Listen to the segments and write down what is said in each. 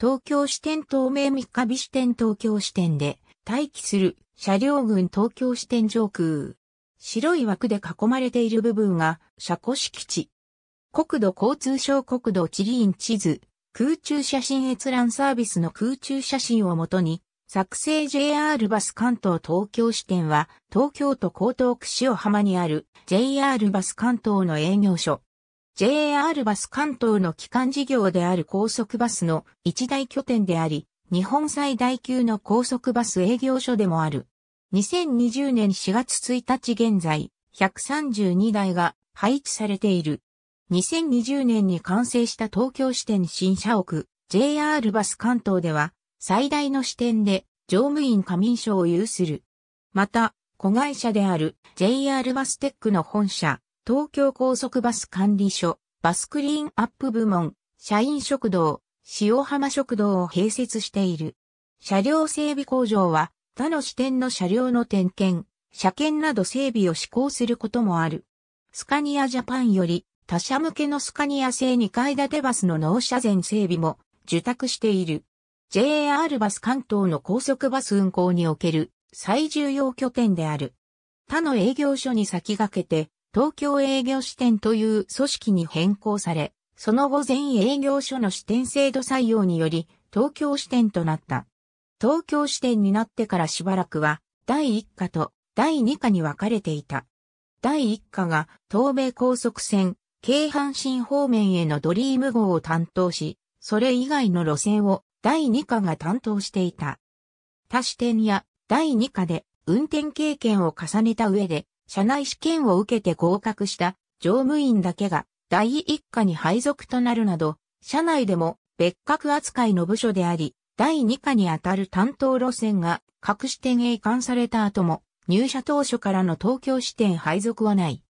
東京支店東名三日日支店東京支店で待機する車両群東京支店上空。白い枠で囲まれている部分が車庫敷地。国土交通省国土地理院地図、空中写真閲覧サービスの空中写真をもとに、作成 JR バス関東東京支店は、東京都江東区塩浜にある JR バス関東の営業所、JR バス関東の基幹事業である高速バスの一大拠点であり、日本最大級の高速バス営業所でもある。2020年4月1日現在、132台が配置されている。2020年に完成した東京支店新社屋 JR バス関東では、最大の支店で乗務員仮眠所を有する。また、子会社である JR バステックの本社、東京高速バス管理所、バスクリーンアップ部門、社員食堂、塩浜食堂を併設している。車両整備工場は、他の支店の車両の点検、車検など整備を施行することもある。スカニアジャパンより、他社向けのスカニア製2階建てバスの納車前整備も受託している。JR バス関東の高速バス運行における最重要拠点である。他の営業所に先駆けて東京営業支店という組織に変更され、その後全営業所の支店制度採用により、東京支店となった。東京支店になってからしばらくは、第1課と第2課に分かれていた。第1課が東米高速線、京阪神方面へのドリーム号を担当し、それ以外の路線を第2課が担当していた。他支店や第2課で運転経験を重ねた上で、社内試験を受けて合格した乗務員だけが第一課に配属となるなど、社内でも別格扱いの部署であり、第二課にあたる担当路線が各支店へ移管された後も、入社当初からの東京支店配属はない。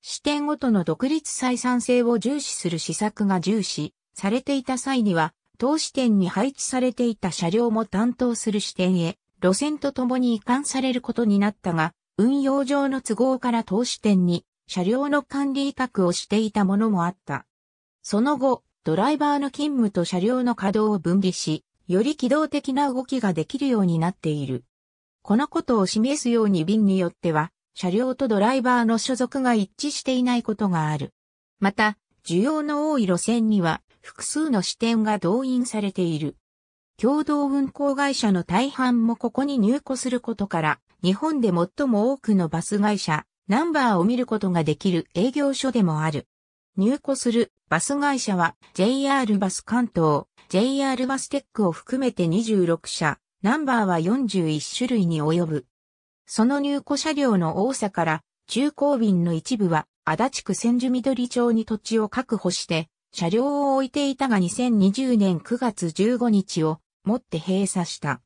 支店ごとの独立採算性を重視する施策が重視されていた際には、当支店に配置されていた車両も担当する支店へ、路線とともに移管されることになったが、運用上の都合から投資店に車両の管理委託をしていたものもあった。その後、ドライバーの勤務と車両の稼働を分離し、より機動的な動きができるようになっている。このことを示すように便によっては、車両とドライバーの所属が一致していないことがある。また、需要の多い路線には、複数の支店が動員されている。共同運行会社の大半もここに入庫することから、日本で最も多くのバス会社、ナンバーを見ることができる営業所でもある。入庫するバス会社は JR バス関東、JR バステックを含めて26社、ナンバーは41種類に及ぶ。その入庫車両の多さから、中高便の一部は足立区千住緑町に土地を確保して、車両を置いていたが2020年9月15日をもって閉鎖した。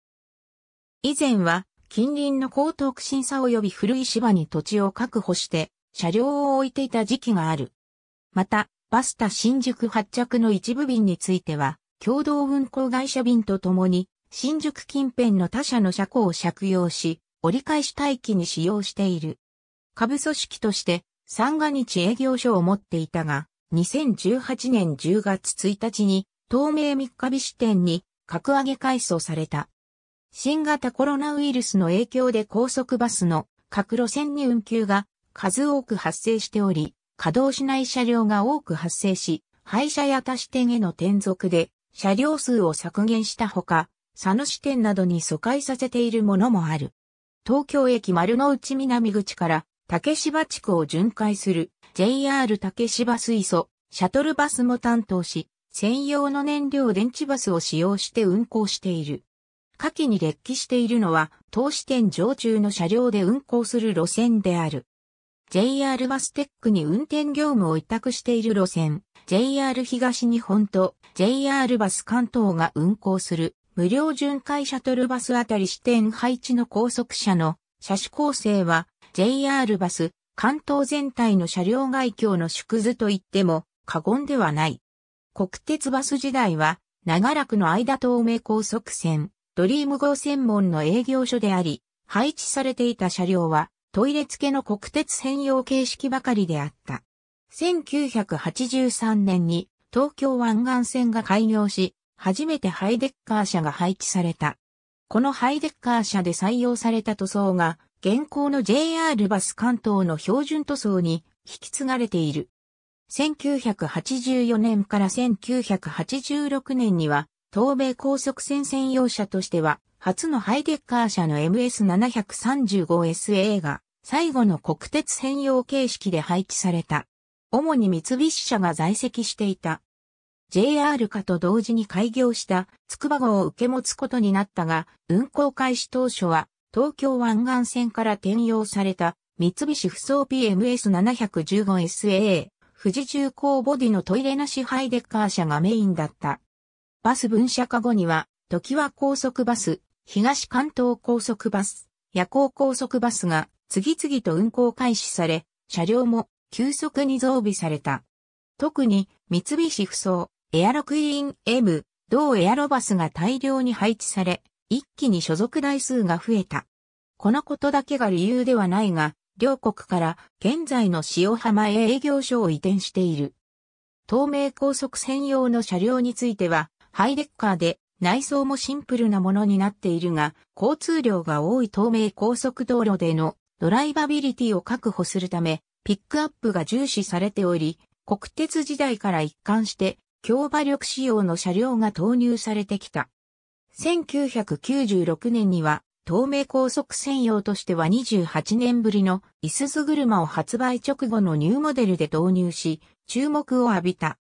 以前は近隣の江東区審査及び古い芝に土地を確保して、車両を置いていた時期がある。また、バスタ新宿発着の一部便については、共同運行会社便とともに、新宿近辺の他社の車庫を借用し、折り返し待機に使用している。下部組織として、三が日営業所を持っていたが、2018年10月1日に、東名三日日支店に格上げ改装された。新型コロナウイルスの影響で高速バスの各路線に運休が数多く発生しており、稼働しない車両が多く発生し、廃車や他支店への転属で車両数を削減したほか、佐野支店などに疎開させているものもある。東京駅丸の内南口から竹芝地区を巡回する JR 竹芝水素シャトルバスも担当し、専用の燃料電池バスを使用して運行している。下記に列記しているのは、投資店常駐の車両で運行する路線である。JR バステックに運転業務を委託している路線、JR 東日本と JR バス関東が運行する無料巡回シャトルバスあたり支店配置の高速車の車種構成は JR バス関東全体の車両外境の縮図と言っても過言ではない。国鉄バス時代は長らくの間東名高速線、ドリーム号専門の営業所であり、配置されていた車両はトイレ付けの国鉄専用形式ばかりであった。1983年に東京湾岸線が開業し、初めてハイデッカー車が配置された。このハイデッカー車で採用された塗装が、現行の JR バス関東の標準塗装に引き継がれている。1984年から1986年には東米高速船専用車としては、初のハイデッカー車の MS735SA が、最後の国鉄専用形式で配置された。主に三菱車が在籍していた。JR 化と同時に開業した筑波号を受け持つことになったが、運行開始当初は東京湾岸線から転用された三菱不装 PMS715SA 富士重工ボディのトイレなしハイデッカー車がメインだった。バス分社化後には、時は高速バス、東関東高速バス、夜行高速バスが次々と運行開始され、車両も急速に増備された。特に三菱不走、エアロクイーン M、同エアロバスが大量に配置され、一気に所属台数が増えた。このことだけが理由ではないが、両国から現在の塩浜へ営業所を移転している。東名高速専用の車両については、ハイデッカーで内装もシンプルなものになっているが、交通量が多い東名高速道路でのドライバビリティを確保するため、ピックアップが重視されており、国鉄時代から一貫して強馬力仕様の車両が投入されてきた。1996年には東名高速専用としては28年ぶりのイスズ車を発売直後のニューモデルで導入し、注目を浴びた。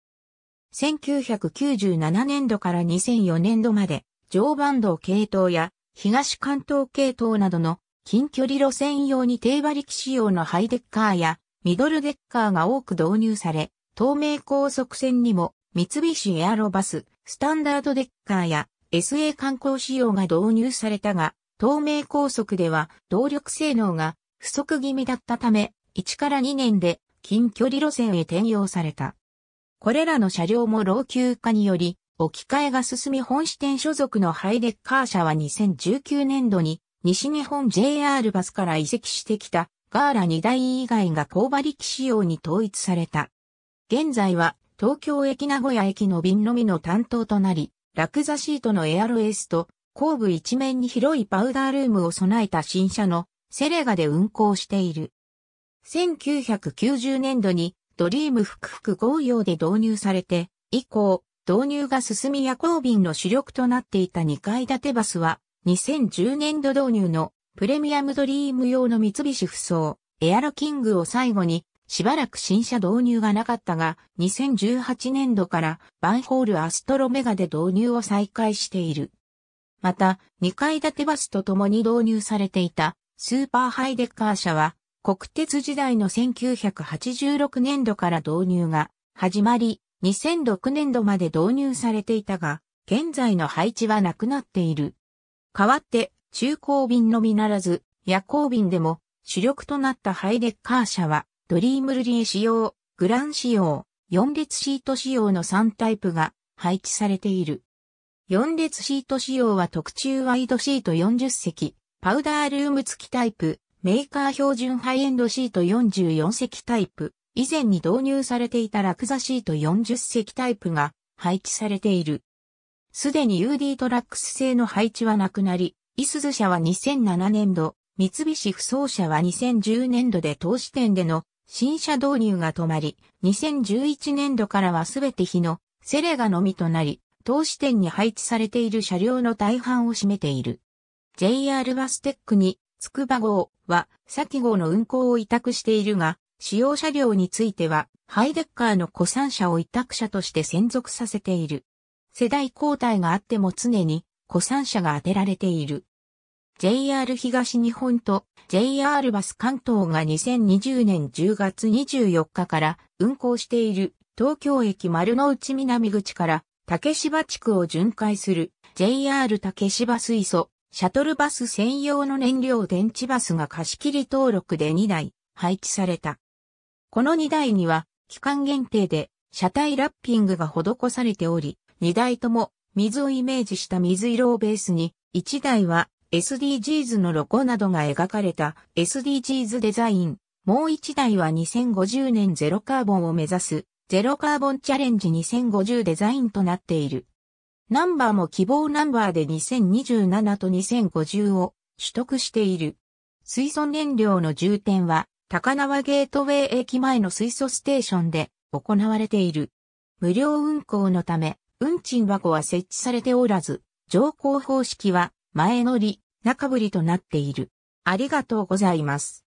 1997年度から2004年度まで、常磐道系統や東関東系統などの近距離路線用に低馬力仕様のハイデッカーやミドルデッカーが多く導入され、東名高速線にも三菱エアロバス、スタンダードデッカーや SA 観光仕様が導入されたが、東名高速では動力性能が不足気味だったため、1から2年で近距離路線へ転用された。これらの車両も老朽化により、置き換えが進み本支店所属のハイデッカー社は2019年度に西日本 JR バスから移籍してきたガーラ2台以外が工場力仕様に統一された。現在は東京駅名古屋駅の便のみの担当となり、ラクザシートのエアロエースと後部一面に広いパウダールームを備えた新車のセレガで運行している。1990年度にドリーム福々合用で導入されて、以降、導入が進み夜行便の主力となっていた2階建てバスは、2010年度導入のプレミアムドリーム用の三菱不装、エアロキングを最後に、しばらく新車導入がなかったが、2018年度からバンホールアストロメガで導入を再開している。また、2階建てバスと共に導入されていたスーパーハイデッカー車は、国鉄時代の1986年度から導入が始まり、2006年度まで導入されていたが、現在の配置はなくなっている。代わって、中高便のみならず、夜行便でも主力となったハイデッカー車は、ドリームルリエ仕様、グラン仕様、4列シート仕様の3タイプが配置されている。4列シート仕様は特注ワイドシート40席、パウダールーム付きタイプ、メーカー標準ハイエンドシート44席タイプ、以前に導入されていたラクザシート40席タイプが配置されている。すでに UD トラックス製の配置はなくなり、イスズ社は2007年度、三菱不走社は2010年度で投資店での新車導入が止まり、2011年度からはすべて日のセレガのみとなり、投資店に配置されている車両の大半を占めている。JR バステックにつくば号は、先号の運行を委託しているが、使用車両については、ハイデッカーの古参車を委託車として専属させている。世代交代があっても常に古参車が当てられている。JR 東日本と JR バス関東が2020年10月24日から運行している東京駅丸の内南口から竹芝地区を巡回する JR 竹芝水素シャトルバス専用の燃料電池バスが貸切登録で2台配置された。この2台には期間限定で車体ラッピングが施されており、2台とも水をイメージした水色をベースに、1台は SDGs のロゴなどが描かれた SDGs デザイン、もう1台は2050年ゼロカーボンを目指すゼロカーボンチャレンジ2050デザインとなっている。ナンバーも希望ナンバーで2027と2050を取得している。水素燃料の充填は高輪ゲートウェイ駅前の水素ステーションで行われている。無料運行のため、運賃箱は設置されておらず、乗降方式は前乗り、中振りとなっている。ありがとうございます。